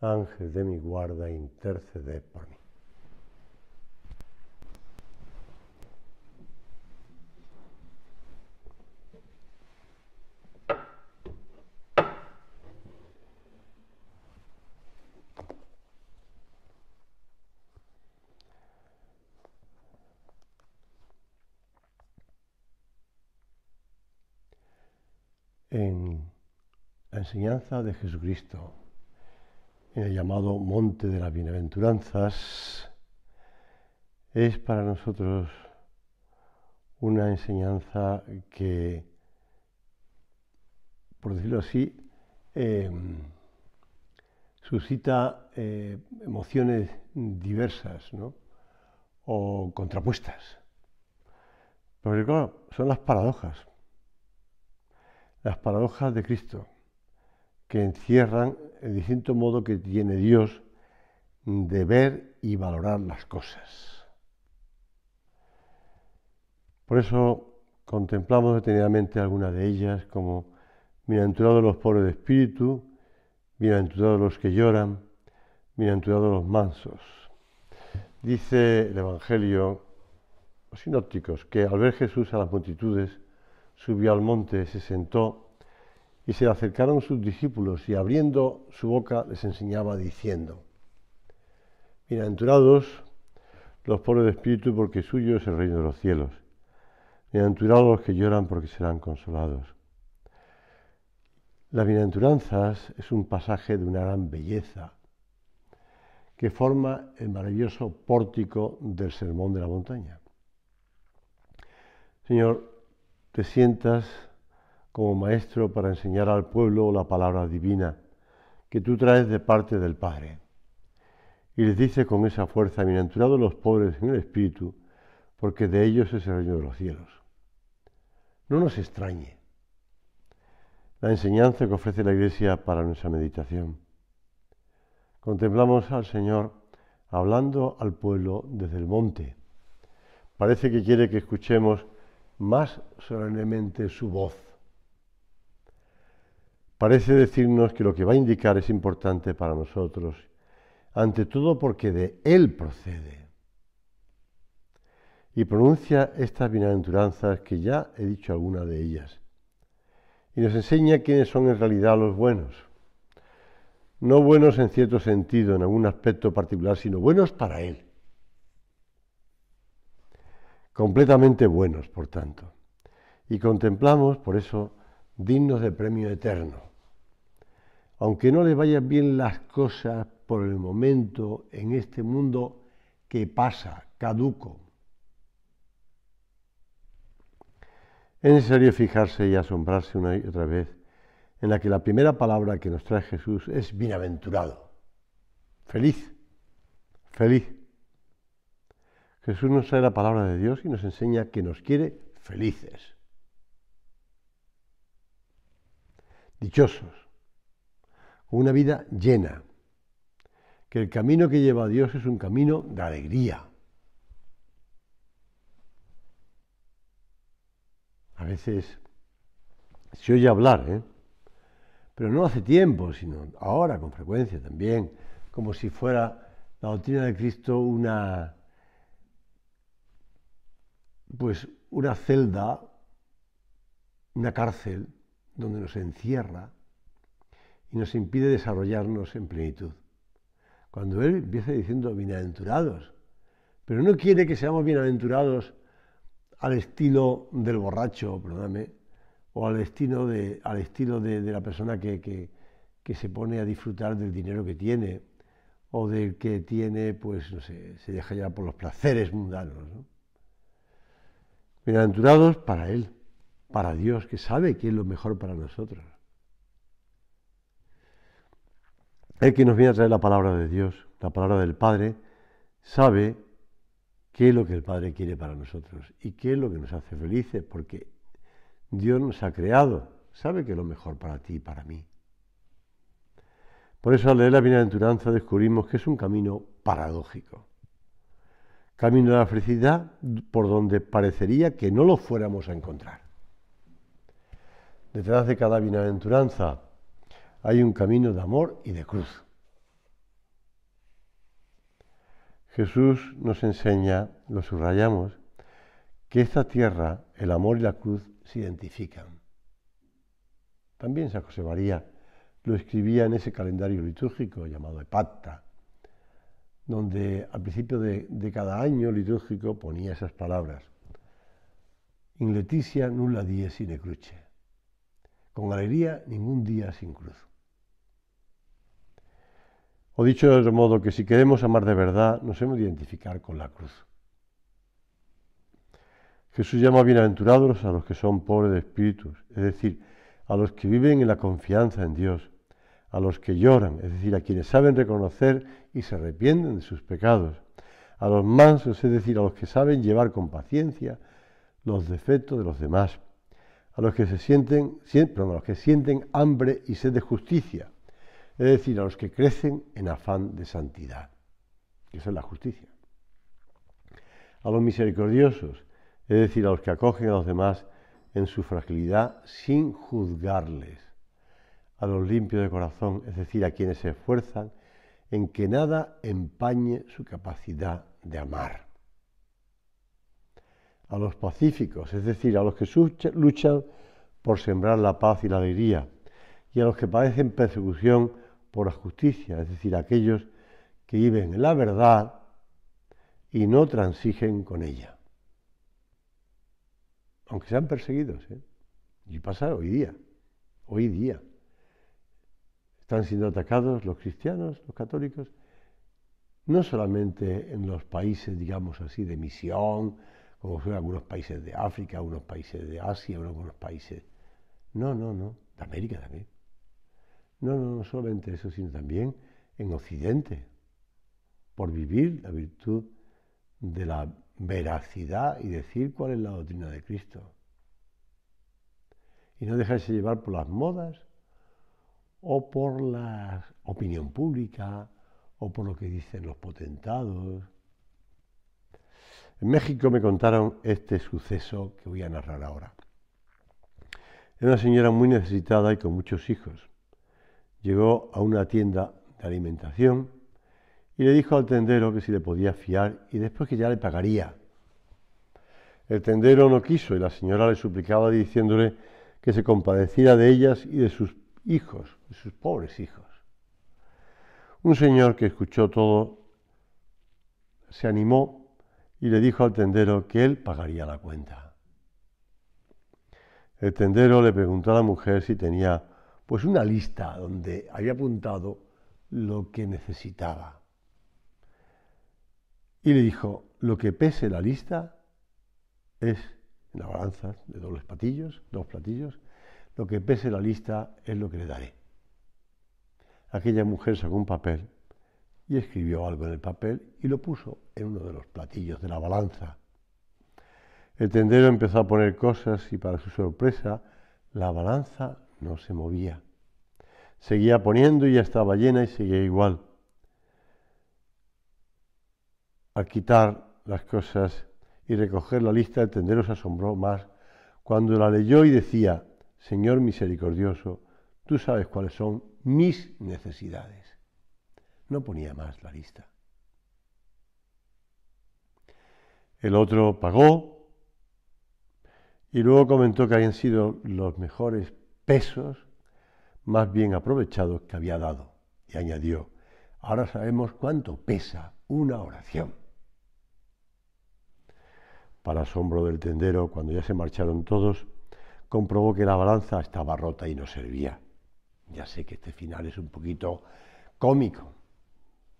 Ángel de mi guarda, intercede por mí. En la enseñanza de Jesucristo, en eh, el llamado Monte de las Bienaventuranzas, es para nosotros una enseñanza que, por decirlo así, eh, suscita eh, emociones diversas o contrapuestas. Porque claro, son las paradojas, las paradojas de Cristo que encierran el distinto modo que tiene Dios de ver y valorar las cosas. Por eso contemplamos detenidamente algunas de ellas como bienaventurados los pobres de espíritu, bienaventurados los que lloran, bienaventurados los mansos. Dice el Evangelio, los sinópticos, que al ver Jesús a las multitudes, subió al monte, se sentó, y se acercaron sus discípulos y abriendo su boca les enseñaba diciendo, Bienaventurados los pobres de espíritu porque suyo es el reino de los cielos. Bienaventurados los que lloran porque serán consolados. Las bienaventuranzas es un pasaje de una gran belleza que forma el maravilloso pórtico del Sermón de la Montaña. Señor, te sientas como maestro para enseñar al pueblo la palabra divina que tú traes de parte del Padre. Y les dice con esa fuerza, bienaventurados los pobres en el espíritu, porque de ellos es el reino de los cielos. No nos extrañe la enseñanza que ofrece la Iglesia para nuestra meditación. Contemplamos al Señor hablando al pueblo desde el monte. Parece que quiere que escuchemos más solemnemente su voz parece decirnos que lo que va a indicar es importante para nosotros, ante todo porque de Él procede. Y pronuncia estas bienaventuranzas que ya he dicho alguna de ellas. Y nos enseña quiénes son en realidad los buenos. No buenos en cierto sentido, en algún aspecto particular, sino buenos para Él. Completamente buenos, por tanto. Y contemplamos, por eso, dignos de premio eterno aunque no les vayan bien las cosas por el momento en este mundo que pasa, caduco. Es necesario fijarse y asombrarse una y otra vez en la que la primera palabra que nos trae Jesús es bienaventurado, feliz, feliz. Jesús nos trae la palabra de Dios y nos enseña que nos quiere felices, dichosos, una vida llena, que el camino que lleva a Dios es un camino de alegría. A veces se oye hablar, ¿eh? pero no hace tiempo, sino ahora con frecuencia también, como si fuera la doctrina de Cristo una pues una celda, una cárcel donde nos encierra y nos impide desarrollarnos en plenitud. Cuando Él empieza diciendo bienaventurados, pero no quiere que seamos bienaventurados al estilo del borracho, perdóname, o al estilo de, al estilo de, la persona que, se pone a disfrutar del dinero que tiene, o del que tiene, pues, no sé, se deja llevar por los placeres mundanos. Bienaventurados para Él, para Dios, que sabe que es lo mejor para nosotros. el que nos viene a traer la palabra de Dios, la palabra del Padre, sabe qué es lo que el Padre quiere para nosotros y qué es lo que nos hace felices, porque Dios nos ha creado, sabe que es lo mejor para ti y para mí. Por eso al leer la bienaventuranza descubrimos que es un camino paradójico. Camino de la felicidad por donde parecería que no lo fuéramos a encontrar. Detrás de cada bienaventuranza hay un camino de amor y de cruz. Jesús nos enseña, lo subrayamos, que esta tierra, el amor y la cruz se identifican. También San José María lo escribía en ese calendario litúrgico llamado Epacta, donde al principio de, cada año litúrgico ponía esas palabras. In leticia nulla die sine cruce. Con alegría ningún día sin cruz. O dicho de otro modo, que si queremos amar de verdad, nos hemos de identificar con la cruz. Jesús llama bienaventurados a los que son pobres de espíritus, es decir, a los que viven en la confianza en Dios, a los que lloran, es decir, a quienes saben reconocer y se arrepienten de sus pecados, a los mansos, es decir, a los que saben llevar con paciencia los defectos de los demás, a los que se sienten, siempre, a los que sienten hambre y sed de justicia, es decir, a los que crecen en afán de santidad. que es la justicia. A los misericordiosos, es decir, a los que acogen a los demás en su fragilidad sin juzgarles. A los limpios de corazón, es decir, a quienes se esfuerzan en que nada empañe su capacidad de amar. A los pacíficos, es decir, a los que luchan por sembrar la paz y la alegría, y a los que padecen persecución por la justicia, es decir, aquellos que viven en la verdad y no transigen con ella. Aunque sean perseguidos, ¿eh? y pasa hoy día, hoy día. Están siendo atacados los cristianos, los católicos, no solamente en los países, digamos así, de misión, como son algunos países de África, algunos países de Asia, algunos países. No, no, no, de América también. No, no, no solamente eso, sino también en Occidente, por vivir la virtud de la veracidad y decir cuál es la doctrina de Cristo. Y no dejarse llevar por las modas o por la opinión pública o por lo que dicen los potentados. En México me contaron este suceso que voy a narrar ahora. Era una señora muy necesitada y con muchos hijos. Llegó a una tienda de alimentación y le dijo al tendero que si le podía fiar y después que ya le pagaría. El tendero no quiso y la señora le suplicaba diciéndole que se compadeciera de ellas y de sus hijos, de sus pobres hijos. Un señor que escuchó todo se animó y le dijo al tendero que él pagaría la cuenta. El tendero le preguntó a la mujer si tenía pues una lista donde había apuntado lo que necesitaba. Y le dijo, lo que pese la lista es, en la balanza de dobles patillos, dos platillos, lo que pese la lista es lo que le daré. Aquella mujer sacó un papel y escribió algo en el papel y lo puso en uno de los platillos de la balanza. El tendero empezó a poner cosas y para su sorpresa la balanza no se movía. Seguía poniendo y ya estaba llena y seguía igual. Al quitar las cosas y recoger la lista, el tendero asombró más cuando la leyó y decía, Señor misericordioso, tú sabes cuáles son mis necesidades. No ponía más la lista. El otro pagó y luego comentó que habían sido los mejores pesos más bien aprovechados que había dado. Y añadió, ahora sabemos cuánto pesa una oración. Para asombro del tendero, cuando ya se marcharon todos, comprobó que la balanza estaba rota y no servía. Ya sé que este final es un poquito cómico,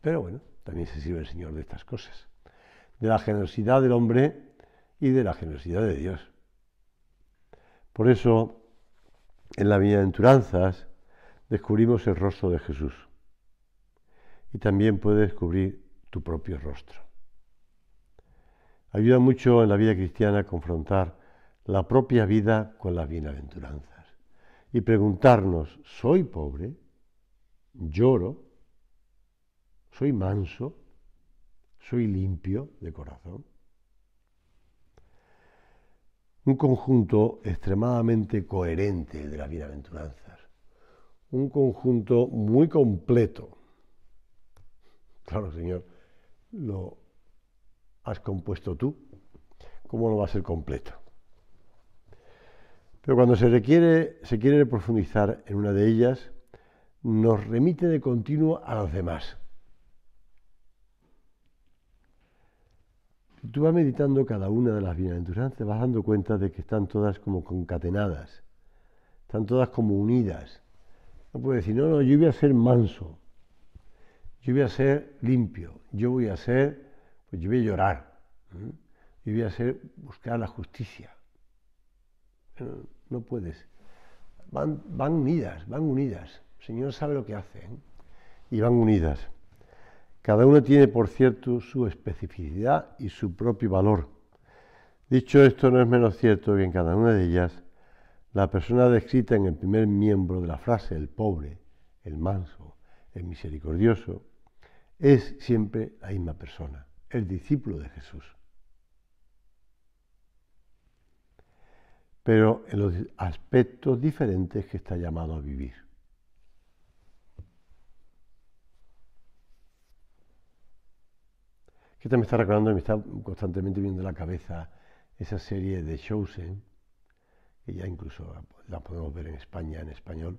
pero bueno, también se sirve el Señor de estas cosas, de la generosidad del hombre y de la generosidad de Dios. Por eso en las bienaventuranzas descubrimos el rostro de Jesús y también puedes descubrir tu propio rostro. Ayuda mucho en la vida cristiana confrontar la propia vida con las bienaventuranzas y preguntarnos, ¿soy pobre? ¿Lloro? ¿Soy manso? ¿Soy limpio de corazón? un conjunto extremadamente coherente de las bienaventuranzas, un conjunto muy completo. Claro, Señor, lo has compuesto tú, ¿cómo no va a ser completo? Pero cuando se, requiere, se quiere profundizar en una de ellas, nos remite de continuo a las demás. tú vas meditando cada una de las bienaventuranzas, te vas dando cuenta de que están todas como concatenadas, están todas como unidas. No puedes decir, no, no, yo voy a ser manso, yo voy a ser limpio, yo voy a ser, pues yo voy a llorar, yo voy a ser, buscar la justicia. No, puedes. Van, van, unidas, van unidas. El Señor sabe lo que hace y van unidas. Cada uno tiene, por cierto, su especificidad y su propio valor. Dicho esto, no es menos cierto que en cada una de ellas, la persona descrita en el primer miembro de la frase, el pobre, el manso, el misericordioso, es siempre la misma persona, el discípulo de Jesús. Pero en los aspectos diferentes que está llamado a vivir. que me está recordando y me está constantemente viendo la cabeza esa serie de shows, que ya incluso la podemos ver en España, en español,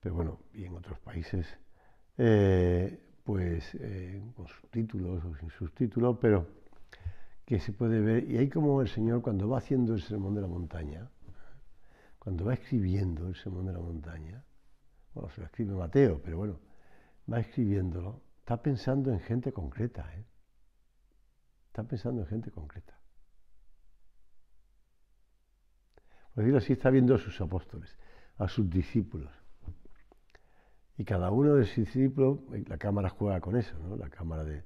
pero bueno, y en otros países, eh, pues eh, con subtítulos o sin subtítulos, pero que se puede ver, y ahí como el Señor cuando va haciendo el sermón de la montaña, cuando va escribiendo el sermón de la montaña, bueno, se lo escribe Mateo, pero bueno, va escribiéndolo, está pensando en gente concreta, ¿eh? está pensando en gente concreta. Por pues decirlo así, está viendo a sus apóstoles, a sus discípulos. Y cada uno de sus discípulos, eh, la cámara juega con eso, la cámara del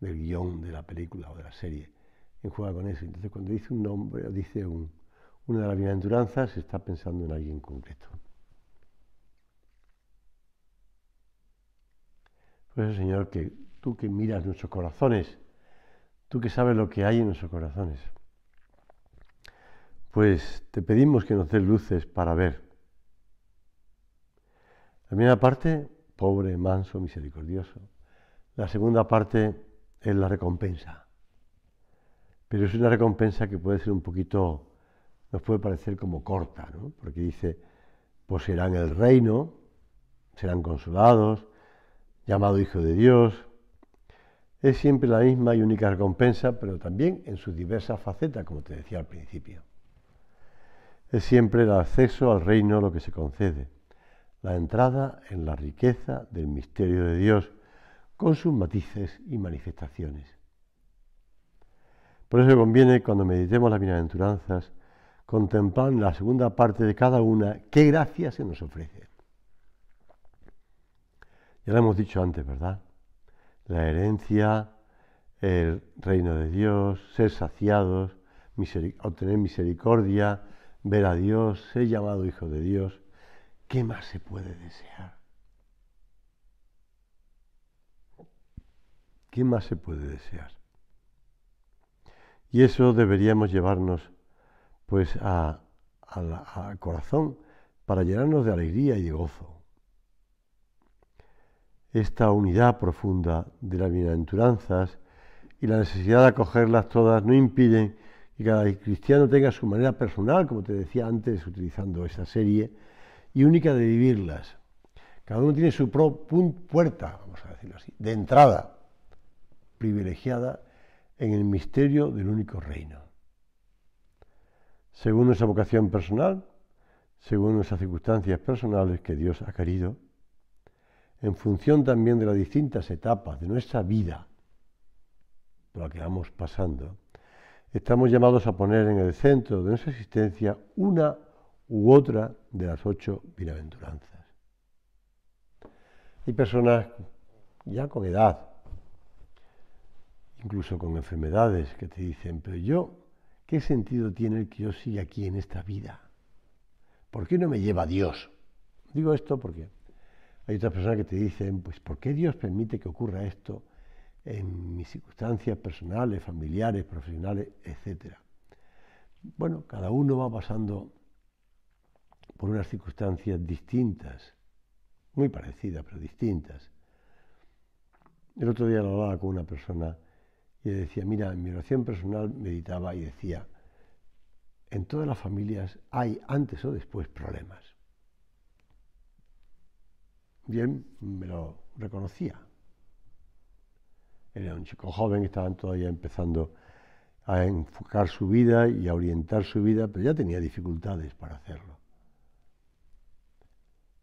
guión de la película o de la serie, eh, juega con eso. Entonces, cuando dice un nombre, o dice una de las bienaventuranzas, está pensando en alguien concreto. Por pues eso, Señor, que tú que miras nuestros corazones, tú que sabes lo que hay en nuestros corazones. Pues te pedimos que nos des luces para ver. La primera parte, pobre, manso, misericordioso. La segunda parte es la recompensa. Pero es una recompensa que puede ser un poquito, nos puede parecer como corta, ¿no? Porque dice, pues serán el reino, serán consolados, llamado hijo de Dios, es siempre la misma y única recompensa, pero también en sus diversas facetas, como te decía al principio. Es siempre el acceso al reino lo que se concede, la entrada en la riqueza del misterio de Dios, con sus matices y manifestaciones. Por eso conviene, cuando meditemos las bienaventuranzas, contemplar en la segunda parte de cada una qué gracia se nos ofrece. Ya lo hemos dicho antes, ¿verdad? la herencia, el reino de Dios, ser saciados, obtener misericordia, ver a Dios, ser llamado hijo de Dios. ¿Qué más se puede desear? ¿Qué más se puede desear? Y eso deberíamos llevarnos pues al corazón para llenarnos de alegría y de gozo esta unidad profunda de las bienaventuranzas y la necesidad de acogerlas todas no impiden que cada cristiano tenga su manera personal, como te decía antes, utilizando esa serie, y única de vivirlas. Cada uno tiene su propia puerta, vamos a decirlo así, de entrada privilegiada en el misterio del único reino. Según nuestra vocación personal, según nuestras circunstancias personales que Dios ha querido, en función también de las distintas etapas de nuestra vida, por la que vamos pasando, estamos llamados a poner en el centro de nuestra existencia una u otra de las ocho bienaventuranzas. Hay personas ya con edad, incluso con enfermedades, que te dicen, pero yo, ¿qué sentido tiene el que yo siga aquí en esta vida? ¿Por qué no me lleva Dios? Digo esto porque hay otras personas que te dicen, pues ¿por qué Dios permite que ocurra esto en mis circunstancias personales, familiares, profesionales, etcétera? Bueno, cada uno va pasando por unas circunstancias distintas, muy parecidas, pero distintas. El otro día lo hablaba con una persona y le decía, mira, en mi oración personal meditaba y decía, en todas las familias hay antes o después problemas bien me lo reconocía. Era un chico joven, estaban todavía empezando a enfocar su vida y a orientar su vida, pero ya tenía dificultades para hacerlo.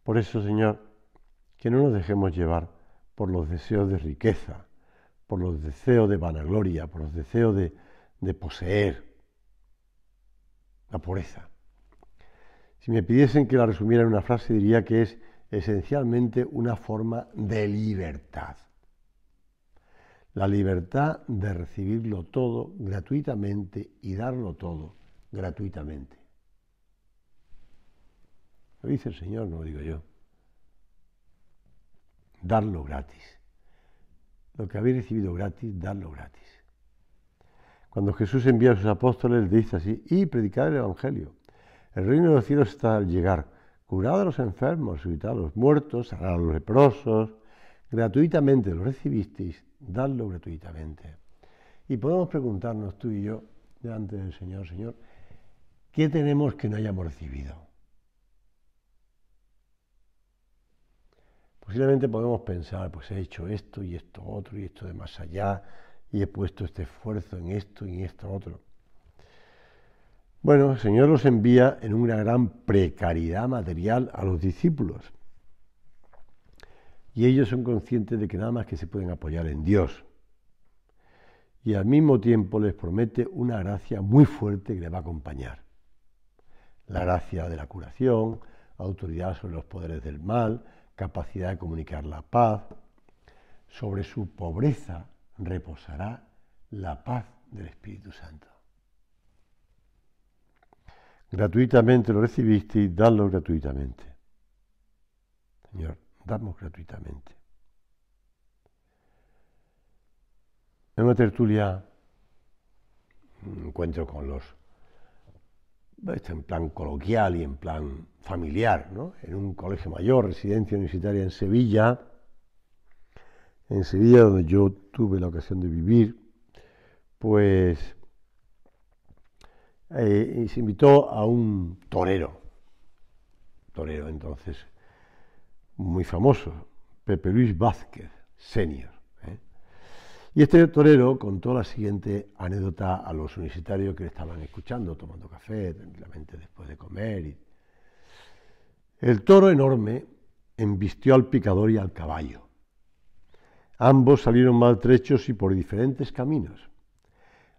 Por eso, Señor, que no nos dejemos llevar por los deseos de riqueza, por los deseos de vanagloria, por los deseos de, de poseer, la pureza. Si me pidiesen que la resumiera en una frase, diría que es esencialmente una forma de libertad. La libertad de recibirlo todo gratuitamente y darlo todo gratuitamente. Lo dice el Señor, no lo digo yo. Darlo gratis. Lo que habéis recibido gratis, darlo gratis. Cuando Jesús envía a sus apóstoles, dice así, y predicad el Evangelio. El reino de los cielos está al llegar curad a los enfermos, resucitad a los muertos, sanad a los leprosos, gratuitamente lo recibisteis, dadlo gratuitamente. Y podemos preguntarnos tú y yo, delante del Señor, Señor, ¿qué tenemos que no hayamos recibido? Posiblemente podemos pensar, pues he hecho esto y esto otro y esto de más allá, y he puesto este esfuerzo en esto y en esto otro. Bueno, el Señor los envía en una gran precariedad material a los discípulos. Y ellos son conscientes de que nada más que se pueden apoyar en Dios. Y al mismo tiempo les promete una gracia muy fuerte que les va a acompañar. La gracia de la curación, autoridad sobre los poderes del mal, capacidad de comunicar la paz. Sobre su pobreza reposará la paz del Espíritu Santo. Gratuitamente lo recibiste y dadlo gratuitamente. Señor, damos gratuitamente. En una tertulia, encuentro con los, en plan coloquial y en plan familiar, ¿no? en un colegio mayor, residencia universitaria en Sevilla, en Sevilla donde yo tuve la ocasión de vivir, pues eh, se invitó a un torero, torero entonces, muy famoso, Pepe Luis Vázquez, senior. ¿eh? Y este torero contó la siguiente anécdota a los universitarios que le estaban escuchando, tomando café tranquilamente después de comer. El toro enorme embistió al picador y al caballo. Ambos salieron maltrechos y por diferentes caminos.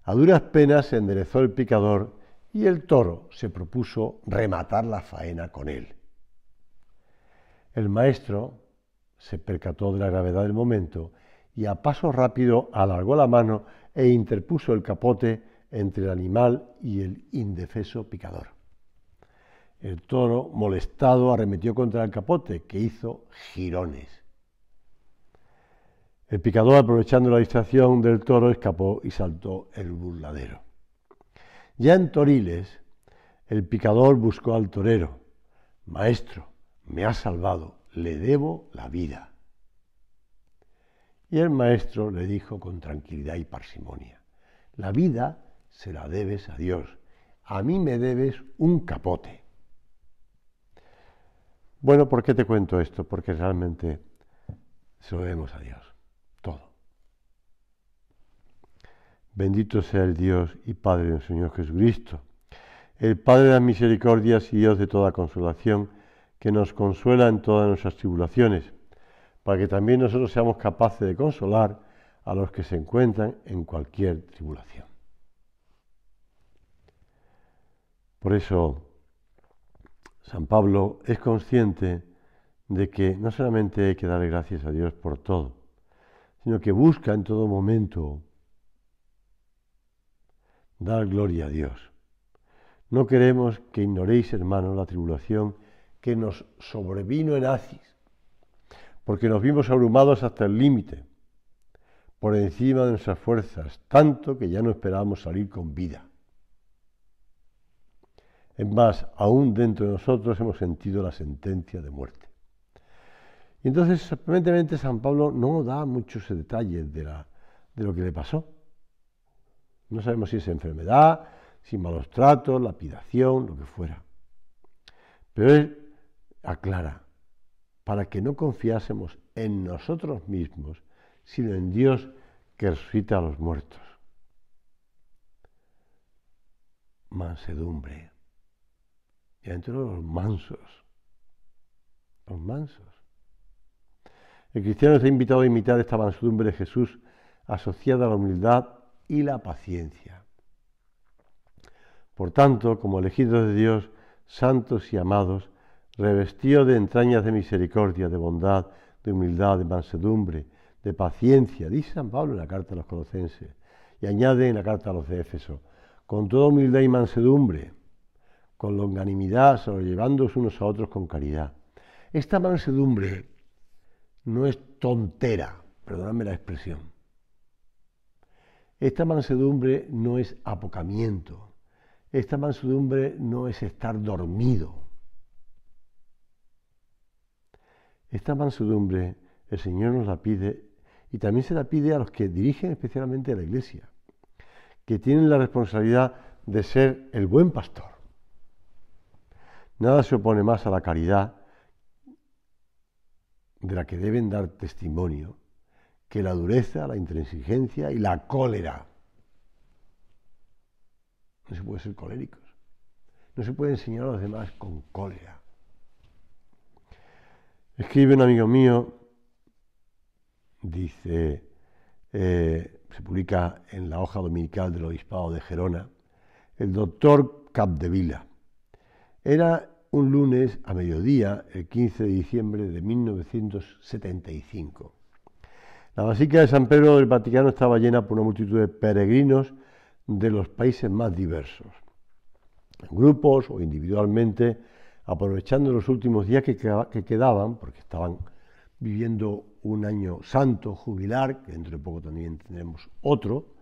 A duras penas se enderezó el picador y el toro se propuso rematar la faena con él. El maestro se percató de la gravedad del momento y a paso rápido alargó la mano e interpuso el capote entre el animal y el indefeso picador. El toro, molestado, arremetió contra el capote, que hizo girones. El picador, aprovechando la distracción del toro, escapó y saltó el burladero. Ya en Toriles, el picador buscó al torero. Maestro, me has salvado, le debo la vida. Y el maestro le dijo con tranquilidad y parsimonia, la vida se la debes a Dios, a mí me debes un capote. Bueno, ¿por qué te cuento esto? Porque realmente se lo debemos a Dios. Bendito sea el Dios y Padre del Señor Jesucristo, el Padre de las misericordias y Dios de toda consolación, que nos consuela en todas nuestras tribulaciones, para que también nosotros seamos capaces de consolar a los que se encuentran en cualquier tribulación. Por eso, San Pablo es consciente de que no solamente hay que dar gracias a Dios por todo, sino que busca en todo momento Dar gloria a Dios. No queremos que ignoréis, hermanos, la tribulación que nos sobrevino en Asis, porque nos vimos abrumados hasta el límite, por encima de nuestras fuerzas, tanto que ya no esperábamos salir con vida. En más, aún dentro de nosotros hemos sentido la sentencia de muerte. Y entonces, sorprendentemente, San Pablo no da muchos detalles de, de lo que le pasó. No sabemos si es enfermedad, si malos tratos, lapidación, lo que fuera. Pero él aclara, para que no confiásemos en nosotros mismos, sino en Dios que resucita a los muertos. Mansedumbre. Y adentro los mansos. Los mansos. El cristiano ha invitado a imitar esta mansedumbre de Jesús asociada a la humildad y la paciencia. Por tanto, como elegidos de Dios, santos y amados, revestido de entrañas de misericordia, de bondad, de humildad, de mansedumbre, de paciencia, dice San Pablo en la carta a los Colosenses, y añade en la carta a los de Éfeso, con toda humildad y mansedumbre, con longanimidad, llevándoos unos a otros con caridad. Esta mansedumbre no es tontera, perdóname la expresión, esta mansedumbre no es apocamiento. Esta mansedumbre no es estar dormido. Esta mansedumbre el Señor nos la pide y también se la pide a los que dirigen especialmente a la iglesia, que tienen la responsabilidad de ser el buen pastor. Nada se opone más a la caridad de la que deben dar testimonio que la dureza, la intransigencia y la cólera. No se puede ser coléricos. No se puede enseñar a los demás con cólera. Escribe un amigo mío, dice, eh, se publica en la hoja dominical del Obispado de Gerona, el doctor Capdevila. Era un lunes a mediodía, el 15 de diciembre de 1975. La Basílica de San Pedro del Vaticano estaba llena por una multitud de peregrinos de los países más diversos. En grupos o individualmente, aprovechando los últimos días que, quedaban, porque estaban viviendo un año santo jubilar, que dentro de poco también tendremos otro,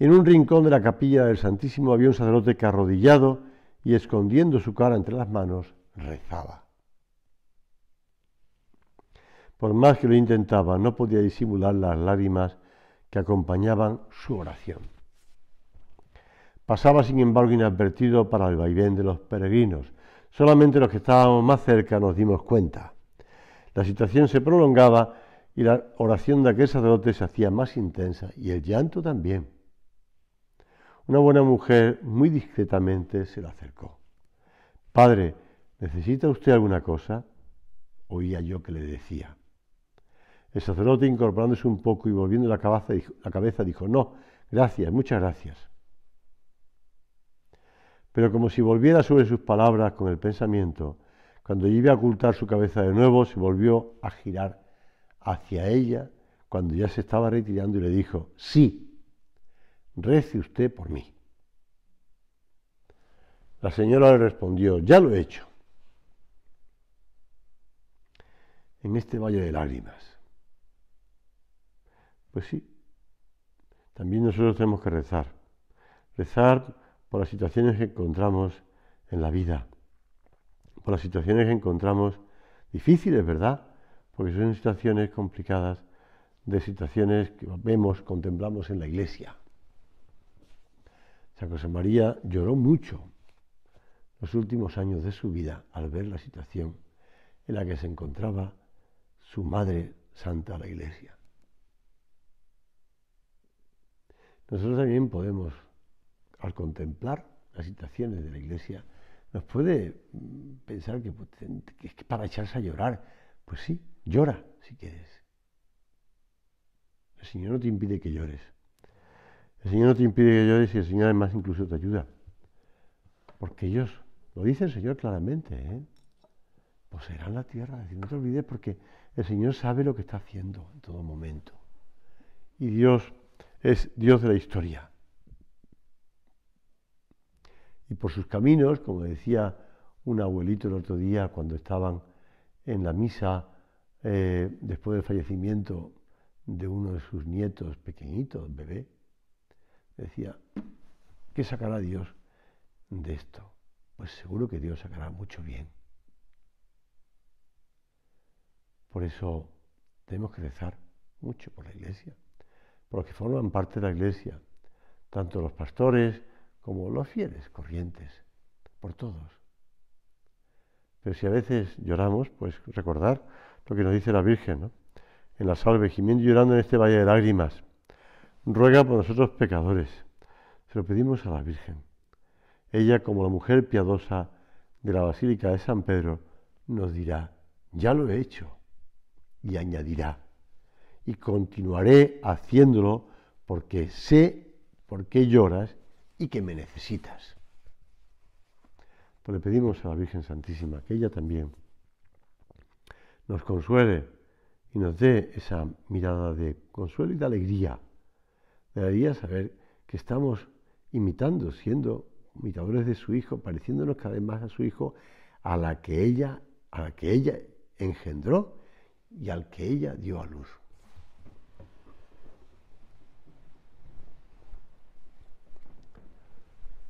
en un rincón de la capilla del Santísimo había un sacerdote que arrodillado y escondiendo su cara entre las manos rezaba. Por más que lo intentaba, no podía disimular las lágrimas que acompañaban su oración. Pasaba, sin embargo, inadvertido para el vaivén de los peregrinos. Solamente los que estábamos más cerca nos dimos cuenta. La situación se prolongaba y la oración de aquel sacerdote se hacía más intensa y el llanto también. Una buena mujer muy discretamente se le acercó. Padre, ¿necesita usted alguna cosa? Oía yo que le decía. El sacerdote, incorporándose un poco y volviendo la cabeza, dijo, no, gracias, muchas gracias. Pero como si volviera sobre sus palabras con el pensamiento, cuando iba a ocultar su cabeza de nuevo, se volvió a girar hacia ella cuando ya se estaba retirando y le dijo, sí, rece usted por mí. La señora le respondió, ya lo he hecho. En este valle de lágrimas, pues sí, también nosotros tenemos que rezar. Rezar por las situaciones que encontramos en la vida, por las situaciones que encontramos difíciles, ¿verdad? Porque son situaciones complicadas, de situaciones que vemos, contemplamos en la iglesia. San José María lloró mucho los últimos años de su vida al ver la situación en la que se encontraba su madre santa, la iglesia. Nosotros también podemos, al contemplar las situaciones de la Iglesia, nos puede mm, pensar que, pues, es para echarse a llorar, pues sí, llora si quieres. El Señor no te impide que llores. El Señor no te impide que llores y el Señor además incluso te ayuda. Porque ellos, lo dice el Señor claramente, ¿eh? poseerán la tierra. no te olvides porque el Señor sabe lo que está haciendo en todo momento. Y Dios es Dios de la historia. Y por sus caminos, como decía un abuelito el otro día cuando estaban en la misa, eh, después del fallecimiento de uno de sus nietos pequeñitos, bebé, decía, ¿qué sacará Dios de esto? Pues seguro que Dios sacará mucho bien. Por eso tenemos que rezar mucho por la iglesia por forman parte de la Iglesia, tanto los pastores como los fieles corrientes, por todos. Pero si a veces lloramos, pues recordar lo que nos dice la Virgen, ¿no? En la salve, gimiendo llorando en este valle de lágrimas, ruega por nosotros pecadores. Se lo pedimos a la Virgen. Ella, como la mujer piadosa de la Basílica de San Pedro, nos dirá, ya lo he hecho, y añadirá, y continuaré haciéndolo porque sé por qué lloras y que me necesitas. Pues le pedimos a la Virgen Santísima que ella también nos consuele y nos dé esa mirada de consuelo y de alegría. De alegría saber que estamos imitando, siendo imitadores de su Hijo, pareciéndonos cada vez más a su Hijo, a la que ella, a la que ella engendró y al que ella dio a luz.